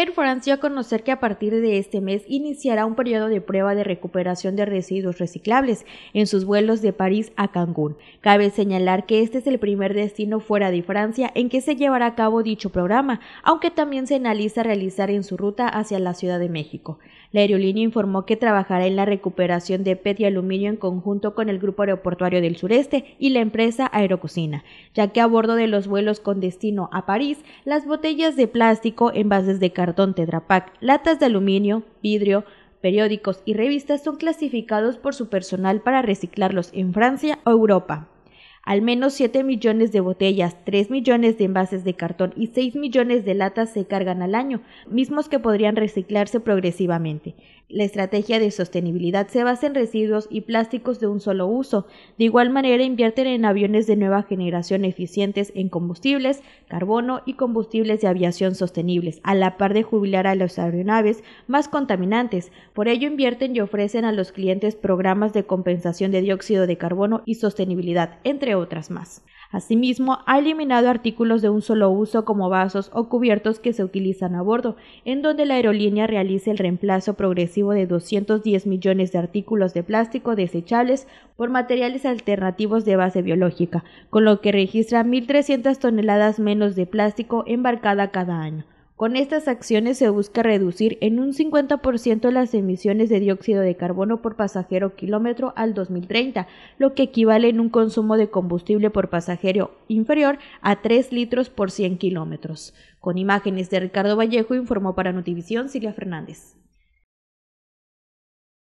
Air France dio a conocer que a partir de este mes iniciará un periodo de prueba de recuperación de residuos reciclables en sus vuelos de París a Cancún. Cabe señalar que este es el primer destino fuera de Francia en que se llevará a cabo dicho programa, aunque también se analiza realizar en su ruta hacia la Ciudad de México. La aerolínea informó que trabajará en la recuperación de PET y aluminio en conjunto con el Grupo Aeroportuario del Sureste y la empresa Aerococina, ya que a bordo de los vuelos con destino a París, las botellas de plástico, envases de cartón latas de aluminio, vidrio, periódicos y revistas son clasificados por su personal para reciclarlos en Francia o Europa. Al menos 7 millones de botellas, 3 millones de envases de cartón y 6 millones de latas se cargan al año, mismos que podrían reciclarse progresivamente. La estrategia de sostenibilidad se basa en residuos y plásticos de un solo uso. De igual manera, invierten en aviones de nueva generación eficientes en combustibles, carbono y combustibles de aviación sostenibles, a la par de jubilar a las aeronaves más contaminantes. Por ello, invierten y ofrecen a los clientes programas de compensación de dióxido de carbono y sostenibilidad, entre otras más. Asimismo, ha eliminado artículos de un solo uso como vasos o cubiertos que se utilizan a bordo, en donde la aerolínea realiza el reemplazo progresivo de 210 millones de artículos de plástico desechables por materiales alternativos de base biológica, con lo que registra 1.300 toneladas menos de plástico embarcada cada año. Con estas acciones se busca reducir en un 50% las emisiones de dióxido de carbono por pasajero kilómetro al 2030, lo que equivale en un consumo de combustible por pasajero inferior a 3 litros por 100 kilómetros. Con imágenes de Ricardo Vallejo informó para Notivisión Silvia Fernández.